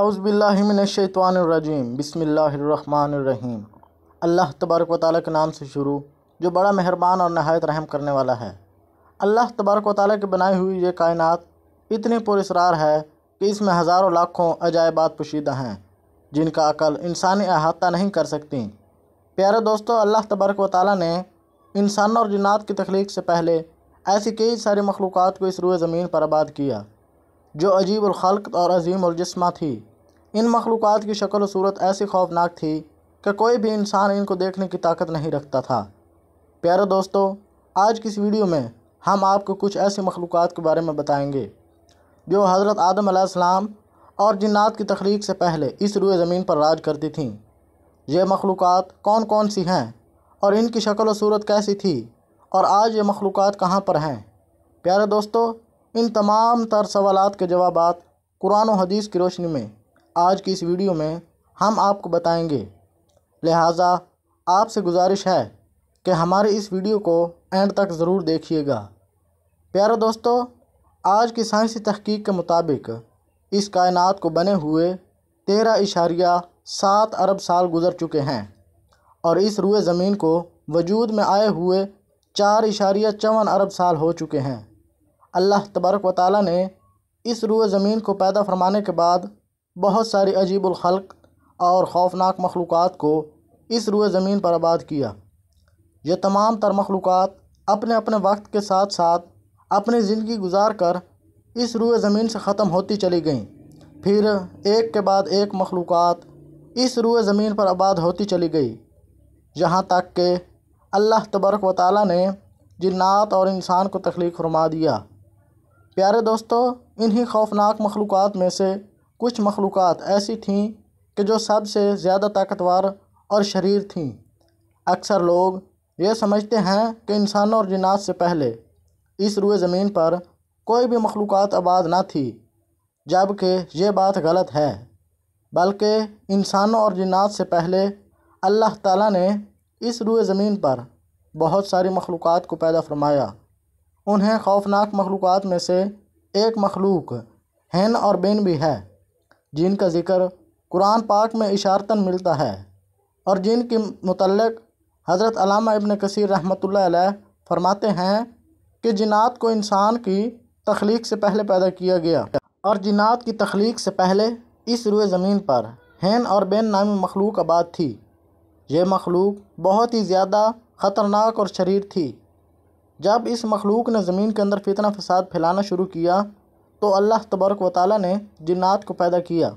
अउज़बिल्लिमिनशैतवानरजीम बसमीम अल्लाह तबारक व ताली के नाम से शुरू जो बड़ा मेहरबान और नहायत रहम करने वाला है अल्लाह तबारक व ताली की बनाई हुई ये कायनात इतनी पुरसरार है कि इसमें हज़ारों लाखों अजायबात पोशीदा हैं जिनका अकल इंसानी अहाता नहीं कर सकती प्यारे दोस्तों अल्लाह तबारक व ताली ने इंसान और जन्ात की तख्लीक से पहले ऐसी कई सारी मखलूक़ात को इस रुए ज़मीन पर आबाद किया जो अजीब अलखलक और अजीम अलजस्मा थी इन मखलूक की शक्ल सूरत ऐसी खौफनाक थी कि कोई भी इंसान इनको देखने की ताकत नहीं रखता था प्यारे दोस्तों आज की इस वीडियो में हम आपको कुछ ऐसी मखलूक के बारे में बताएंगे जो हज़रत आदम आसमाम और जन्ात की तख्लीक से पहले इस रुए ज़मीन पर राज करती थी ये मखलूक कौन कौन सी हैं और इनकी शक्ल सूरत कैसी थी और आज ये मखलूक कहाँ पर हैं प्यारे दोस्तों इन तमाम तर सवाल के जवाब कुरान और हदीस की रोशनी में आज की इस वीडियो में हम आपको बताएंगे लिहाजा आपसे गुजारिश है कि हमारे इस वीडियो को एंड तक ज़रूर देखिएगा प्यारे दोस्तों आज की साइंसी तहकीक के मुताबिक इस कायनात को बने हुए तेरह इशारिया सात अरब साल गुजर चुके हैं और इस रुए ज़मीन को वजूद में आए हुए चार इशारिया चौवन अरब साल हो चुके हैं अल्लाह तबारक व ताली ने इस रुए ज़मीन को पैदा फरमाने के बाद बहुत सारी अजीबुलखलक और खौफनाक मखलूक को इस रुए ज़मीन पर आबाद किया ये तमाम तर मखलूक अपने अपने वक्त के साथ साथ अपनी ज़िंदगी गुजार कर इस रुए ज़मीन से ख़त्म होती चली गईं फिर एक के बाद एक मखलूक इस रुए ज़मीन पर आबाद होती चली गई यहाँ तक के अल्लाह तबरक व ताली ने जिन्नात और इंसान को तख्लीक फरमा दिया प्यारे दोस्तों इन्हीं खौफनाक मखलूक में से कुछ मखलूक ऐसी थीं कि जो सबसे ज़्यादा ताकतवर और शरीर थीं अक्सर लोग ये समझते हैं कि इंसानों और जिनात से पहले इस रुए ज़मीन पर कोई भी मखलूक आबाद ना थी जबकि ये बात गलत है बल्कि इंसानों और जिनात से पहले अल्लाह ताला ने इस रुए ज़मीन पर बहुत सारी मखलूक़ात को पैदा फरमाया उन्हें खौफनाक मखलूक में से एक मखलूक हैन और बेन भी है जिनका ज़िक्र कुरान पाक में इशारतन मिलता है और जिनके मतलक हज़रत अलामा इबन कसीर रहमतुल्लाह फरमाते हैं कि जिनात को इंसान की तख्लीक से पहले पैदा किया गया और जिनात की तख्लीक से पहले इस रुए ज़मीन पर हैन और बेन नामी मखलूक आबाद थी ये मखलूक बहुत ही ज़्यादा ख़तरनाक और शरीर थी जब इस मखलूक ने ज़मीन के अंदर फितना फसाद फैलाना शुरू किया तो अल्लाह तबरक व ताली ने जिन्नात को पैदा किया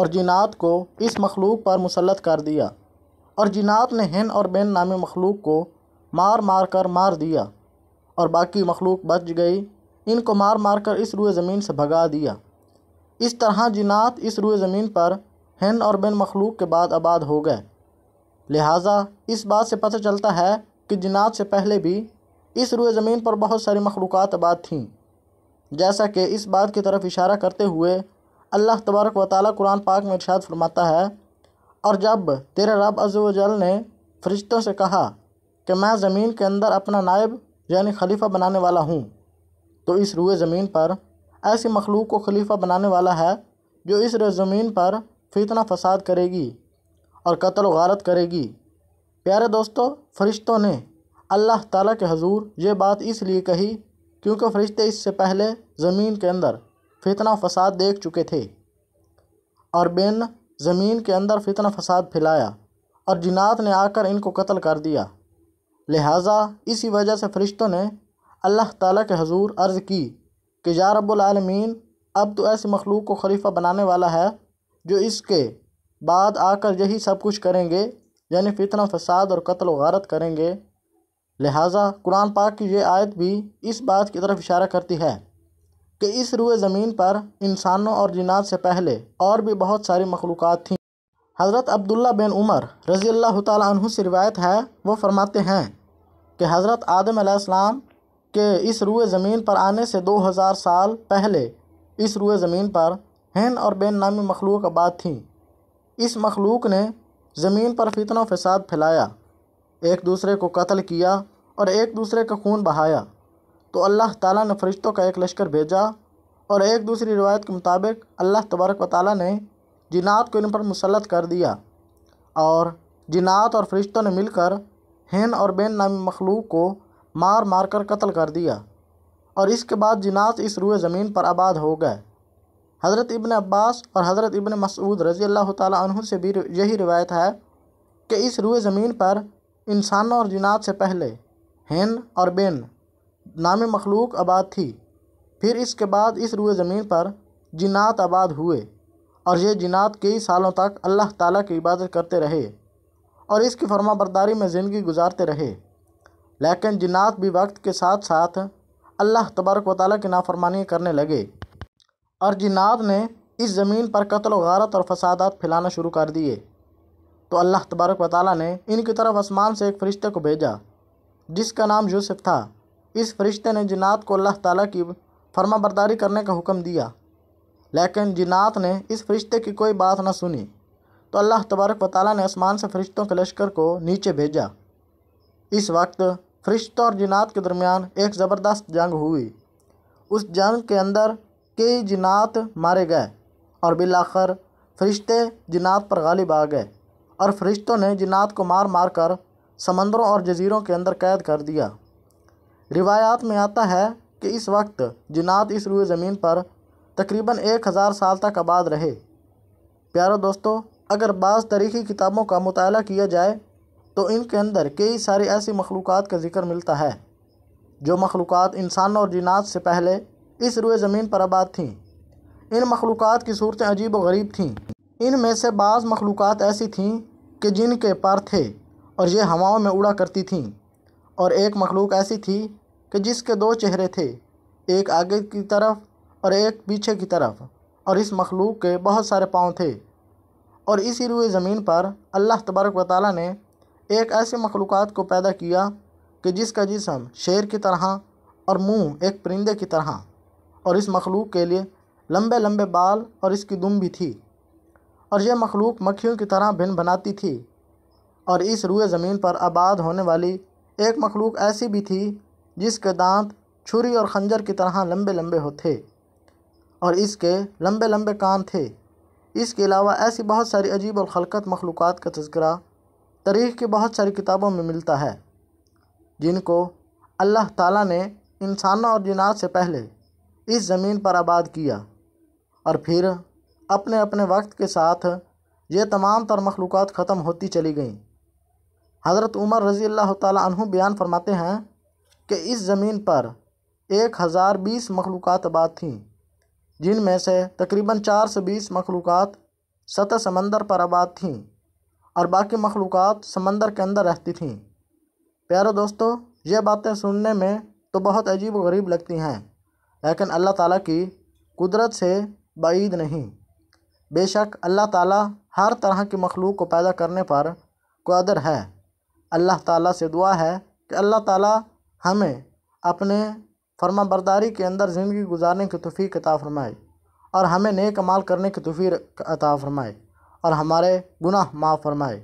और जिन्नात को इस मखलूक पर मुसलत कर दिया और जिन्नात ने हिन और बेन नामी मखलूक को मार मार कर मार दिया और बाकी मखलूक बच गई इनको मार मार कर इस रुए ज़मीन से भगा दिया इस तरह जिन्नात इस रुए ज़मीन पर हिन और बेन मखलूक के बाद आबाद हो गए लिहाजा इस बात से पता चलता है कि जिन्नात से पहले भी इस रुए ज़मीन पर बहुत सारी मखलूक आबाद थीं जैसा कि इस बात की तरफ इशारा करते हुए अल्लाह तबारक व ताली कुरान पाक में इर्शाद फरमाता है और जब तेरे रब अजल ने फरिश्तों से कहा कि मैं ज़मीन के अंदर अपना नायब यानी खलीफा बनाने वाला हूँ तो इस रुए ज़मीन पर ऐसी मखलूक को खलीफा बनाने वाला है जो इस ज़मीन पर फितना फसाद करेगी और कत्ल वारत करेगी प्यारे दोस्तों फरिश्तों ने अल्लाह ताला के हजूर ये बात इसलिए कही क्योंकि फरिश्ते इससे पहले ज़मीन के अंदर फितना फसाद देख चुके थे और बेन ज़मीन के अंदर फितना फसाद फैलाया और जिनात ने आकर इनको कत्ल कर दिया लिहाजा इसी वजह से फरिश्तों ने अल्लाह ताला के हजूर अर्ज़ की कि या आलमीन अब तो ऐसी मखलूक को खलीफा बनाने वाला है जो इसके बाद आकर यही सब कुछ करेंगे यानी फितना फसाद और कत्ल वारत करेंगे लिहाजा कुरान पाक की ये आयत भी इस बात की तरफ इशारा करती है कि इस रुए ज़मीन पर इंसानों और जिनात से पहले और भी बहुत सारी मखलूक थीं हज़रत अब्दुल्ला बिन उमर रज़ी अल्लाह तु से रिवायत है वो फरमाते हैं कि हज़रत आदम के इस रुए ज़मीन पर आने से दो हज़ार साल पहले इस रुए ज़मीन पर हैन और बेन नामी मखलूक आबाद थी इस मखलूक ने ज़मीन पर फितना फसाद फैलाया एक दूसरे को कत्ल किया और एक दूसरे का खून बहाया तो अल्लाह ताला ने फरिश्तों का एक लश्कर भेजा और एक दूसरी रिवायत के मुताबिक अल्लाह तबारक व ताली ने जिनात को इन पर मुसलत कर दिया और जिनात और फरिश्तों ने मिलकर हिन और बेन नामी मखलूक को मार मार कर कत्ल कर दिया और इसके बाद जिनात इस रुए ज़मीन पर आबाद हो गए हज़रत इबन अब्बास और हज़रत इबन मसूद रज़ी अल्लाह तहों से भी यही रिवायत है कि इस रुए ज़मीन पर इंसानों और जिनात से पहले हैन और बेन नामी मखलूक आबाद थी फिर इसके बाद इस रुए ज़मीन पर जिन्नात आबाद हुए और ये जिनात कई सालों तक अल्लाह ताला की इबादत करते रहे और इसकी फर्माबरदारी में ज़िंदगी गुजारते रहे लेकिन जिन्नात भी वक्त के साथ साथ अल्लाह तबारक व की नाफरमानी करने लगे और जिन्नात ने इस ज़मीन पर कत्ल गारत और फसादात फैलाना शुरू कर दिए तो अल्लाह तबारक वाली ने इनकी तरफ आसमान से एक फ़रिश्ते को भेजा जिसका नाम यूसुफ था इस फरिश्ते ने जिनात को अल्लाह ताला की फर्मा बरदारी करने का हुक्म दिया लेकिन जिनात ने इस फरिश्ते की कोई बात ना सुनी तो अल्लाह तबारक वाली ने आसमान से फरिश्तों के लश्कर को नीचे भेजा इस वक्त फरिश्तों और जिनात के दरमियान एक ज़बरदस्त जंग हुई उस जंग के अंदर कई जिनात मारे गए और बिलाखर फरिश्ते जिनात पर गालिब आ गए और फरिश्तों ने जिन्नात को मार मार कर समंदरों और जजीरों के अंदर कैद कर दिया रिवायात में आता है कि इस वक्त जिन्नात इस रुए ज़मीन पर तकरीबन एक हज़ार साल तक आबाद रहे प्यारों दोस्तों अगर बाज़ तारीखी किताबों का मुताल किया जाए तो इनके अंदर कई सारी ऐसी मखलूक़ का ज़िक्र मिलता है जो मखलूक इंसानों और जिनात से पहले इस रुए ज़मीन पर आबाद थीं इन मखलूक की सूरतें अजीब व गरीब थीं इन में से बाज़ मखलूक ऐसी थीं कि जिनके पर थे और ये हवाओं में उड़ा करती थीं और एक मखलूक ऐसी थी कि जिसके दो चेहरे थे एक आगे की तरफ और एक पीछे की तरफ और इस मखलूक के बहुत सारे पाँव थे और इसी रुए ज़मीन पर अल्लाह तबारक व ताली ने एक ऐसे मखलूक को पैदा किया कि जिसका जिसम शेर की तरह और मुंह एक परिंदे की तरह और इस मखलूक के लिए लंबे लंबे बाल और इसकी दुम भी थी और यह मखलूक मक्खियों की तरह भिन बनाती थी और इस रुए ज़मीन पर आबाद होने वाली एक मखलूक ऐसी भी थी जिसके दांत छुरी और खंजर की तरह लंबे लंबे होते और इसके लंबे लंबे कान थे इसके अलावा ऐसी बहुत सारी अजीब और खलकत मखलूक़ का तस्करा तारीख़ की बहुत सारी किताबों में मिलता है जिनको अल्लाह ताला ने इंसानों और जिनात से पहले इस ज़मीन पर आबाद किया और फिर अपने अपने वक्त के साथ ये तमाम तर मखलूक ख़त्म होती चली गईं हज़रत उमर रज़ी अल्लाह तु बयान फरमाते हैं कि इस ज़मीन पर एक हज़ार बीस मखलूक आबाद थी जिनमें से तकरीबन चार से बीस मखलूक सतह समंदर पर आबाद थी और बाकी मखलूक समंदर के अंदर रहती थी प्यारे दोस्तों ये बातें सुनने में तो बहुत अजीब व गरीब लगती हैं लेकिन अल्लाह ताली की कुदरत से बाईद नहीं बेशक अल्लाह ताला हर तरह की मखलूक को पैदा करने पर कदर है अल्लाह ताला से दुआ है कि अल्लाह ताला हमें अपने फर्माबरदारी के अंदर ज़िंदगी गुजारने की तफ़ी अता फ़रमाए और हमें नेक कमाल करने की तफ़ी अता फ़रमाए और हमारे गुनाह माफ़ फरमाए